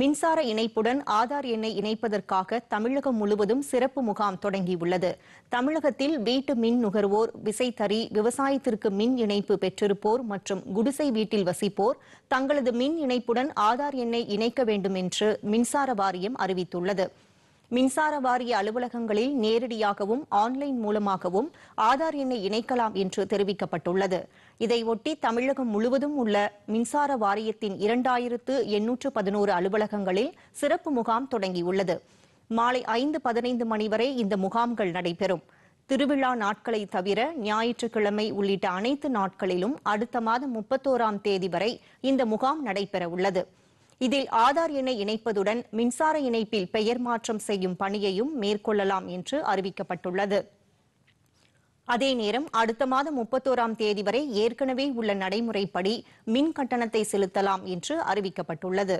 மின்சார இணைப்புடன் ஆதார் எண்ணை இணைப்பதற்காக தமிழகம் முழுவதும் சிறப்பு முகாம் தொடங்கியுள்ளது தமிழகத்தில் வீட்டு மின் நுகர்வோர் விசைத்தறி விவசாயத்திற்கு மின் இணைப்பு பெற்றிருப்போர் மற்றும் குடிசை வீட்டில் வசிப்போர் தங்களது மின் இணைப்புடன் ஆதார் எண்ணை இணைக்க வேண்டும் என்று மின்சார வாரியம் அறிவித்துள்ளது மின்சார வாரிய அலுவலகங்களில் நேரடியாகவும் ஆன்லைன் மூலமாகவும் ஆதார் எண்ணை இணைக்கலாம் என்று தெரிவிக்கப்பட்டுள்ளது இதையொட்டி தமிழகம் முழுவதும் உள்ள மின்சார வாரியத்தின் இரண்டாயிரத்து எண்ணூற்று பதினோரு அலுவலகங்களில் சிறப்பு முகாம் தொடங்கியுள்ளது மாலை ஐந்து பதினைந்து மணி வரை இந்த முகாம்கள் நடைபெறும் திருவிழா நாட்களை தவிர ஞாயிற்றுக்கிழமை உள்ளிட்ட அனைத்து நாட்களிலும் அடுத்த மாதம் முப்பத்தோராம் தேதி வரை இந்த முகாம் நடைபெற உள்ளது இதில் ஆதார் எண்ணை இணைப்பதுடன் மின்சார இணைப்பில் பெயர் மாற்றம் செய்யும் பணியையும் மேற்கொள்ளலாம் என்று அறிவிக்கப்பட்டுள்ளது அதே நேரம் அடுத்த மாதம் முப்பத்தோராம் தேதி வரை ஏற்கனவே உள்ள நடைமுறைப்படி மின் கட்டணத்தை செலுத்தலாம் என்று அறிவிக்கப்பட்டுள்ளது